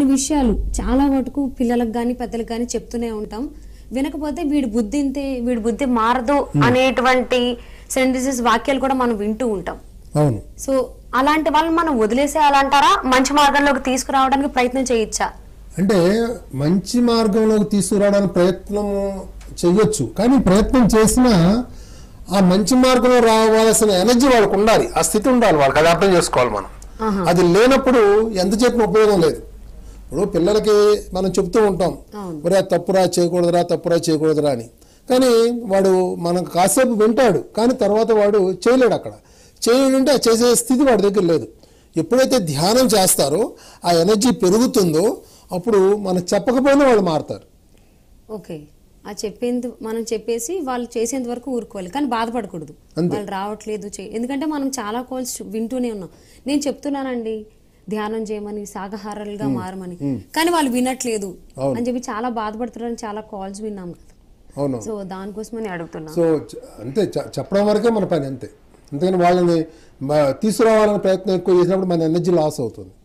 కొన్ని విషయాలు చాలా మటుకు పిల్లలకు కానీ పెద్దలకు కానీ చెప్తూనే ఉంటాం వినకపోతే వీడి బుద్ధి ఇంతే వీడి బుద్ధి మారదు hmm. అనేటువంటి సెంటెన్సెస్ వాక్యాలు కూడా మనం వింటూ ఉంటాం అవును సో అలాంటి వాళ్ళని మనం వదిలేసేయాలంటారా మంచి మార్గంలోకి తీసుకురావడానికి ప్రయత్నం చేయొచ్చా అంటే మంచి మార్గంలోకి తీసుకురావడానికి ప్రయత్నం చేయొచ్చు కానీ ప్రయత్నం చేసినా ఆ మంచి మార్గంలో రావాల్సిన ఎనర్జీ వాళ్ళకు ఉండాలి ఆ స్థితి ఉండాలి వాళ్ళకి అది అర్థం చేసుకోవాలి మనం అది లేనప్పుడు ఎంత చెప్పిన ఉపయోగం లేదు ఇప్పుడు పిల్లలకి మనం చెప్తూ ఉంటాం మరి తప్పురా చేయకూడదురా తప్పురా చేయకూడదురా అని కానీ వాడు మనం కాసేపు వింటాడు కానీ తర్వాత వాడు చేయలేడు అక్కడ చేయడంటే చేసే స్థితి వాడి దగ్గర లేదు ఎప్పుడైతే ధ్యానం చేస్తారో ఆ ఎనర్జీ పెరుగుతుందో అప్పుడు మనం చెప్పకపోయినా వాళ్ళు మారుతారు ఓకే ఆ చెప్పేందు మనం చెప్పేసి వాళ్ళు చేసేంత వరకు ఊరుకోవాలి కానీ బాధపడకూడదు వాళ్ళు రావట్లేదు ఎందుకంటే మనం చాలా కాల్స్ వింటూనే ఉన్నాం నేను చెప్తున్నానండి ధ్యానం చేయమని శాకాహారాలుగా మారమని కానీ వాళ్ళు వినట్లేదు అని చెప్పి చాలా బాధపడుతున్నారని చాలా కాల్స్ విన్నాం కదా అవును సో దానికోసమని అడుగుతున్నాను సో అంతే చెప్పడం వరకే మన పని అంతే అందుకని వాళ్ళని తీసుకురావాలనే ప్రయత్నం ఎక్కువ చేసినప్పుడు మన ఎనర్జీ లాస్ అవుతుంది